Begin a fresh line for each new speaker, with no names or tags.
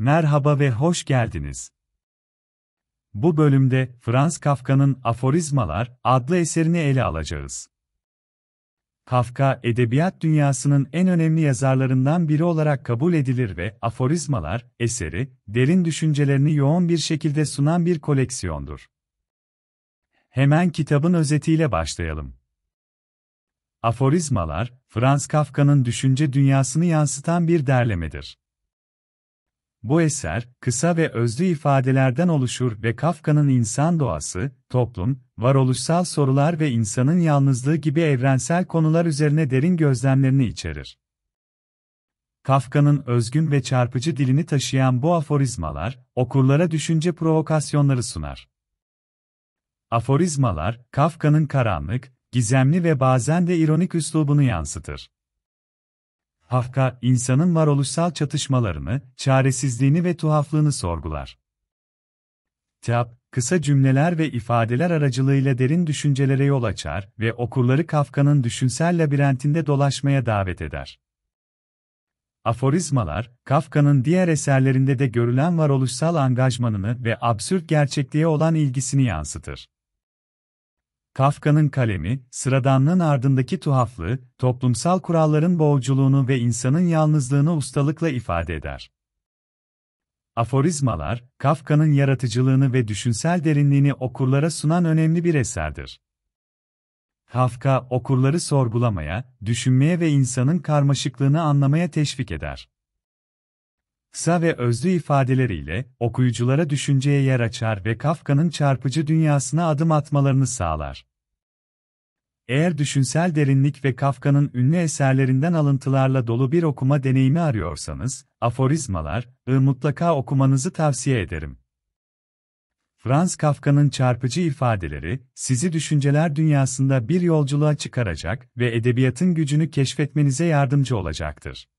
Merhaba ve hoş geldiniz. Bu bölümde Franz Kafka'nın Aforizmalar adlı eserini ele alacağız. Kafka, edebiyat dünyasının en önemli yazarlarından biri olarak kabul edilir ve Aforizmalar eseri, derin düşüncelerini yoğun bir şekilde sunan bir koleksiyondur. Hemen kitabın özetiyle başlayalım. Aforizmalar, Franz Kafka'nın düşünce dünyasını yansıtan bir derlemedir. Bu eser, kısa ve özlü ifadelerden oluşur ve Kafka'nın insan doğası, toplum, varoluşsal sorular ve insanın yalnızlığı gibi evrensel konular üzerine derin gözlemlerini içerir. Kafka'nın özgün ve çarpıcı dilini taşıyan bu aforizmalar, okurlara düşünce provokasyonları sunar. Aforizmalar, Kafka'nın karanlık, gizemli ve bazen de ironik üslubunu yansıtır. Hafka, insanın varoluşsal çatışmalarını, çaresizliğini ve tuhaflığını sorgular. Kitap, kısa cümleler ve ifadeler aracılığıyla derin düşüncelere yol açar ve okurları Kafka'nın düşünsel labirentinde dolaşmaya davet eder. Aforizmalar, Kafka'nın diğer eserlerinde de görülen varoluşsal angajmanını ve absürt gerçekliğe olan ilgisini yansıtır. Kafka'nın kalemi, sıradanlığın ardındaki tuhaflığı, toplumsal kuralların boğuculuğunu ve insanın yalnızlığını ustalıkla ifade eder. Aforizmalar, Kafka'nın yaratıcılığını ve düşünsel derinliğini okurlara sunan önemli bir eserdir. Kafka, okurları sorgulamaya, düşünmeye ve insanın karmaşıklığını anlamaya teşvik eder kısa ve özlü ifadeleriyle okuyuculara düşünceye yer açar ve Kafka'nın çarpıcı dünyasına adım atmalarını sağlar. Eğer düşünsel derinlik ve Kafka'nın ünlü eserlerinden alıntılarla dolu bir okuma deneyimi arıyorsanız, aforizmalar"ı mutlaka okumanızı tavsiye ederim. Franz Kafka'nın çarpıcı ifadeleri, sizi düşünceler dünyasında bir yolculuğa çıkaracak ve edebiyatın gücünü keşfetmenize yardımcı olacaktır.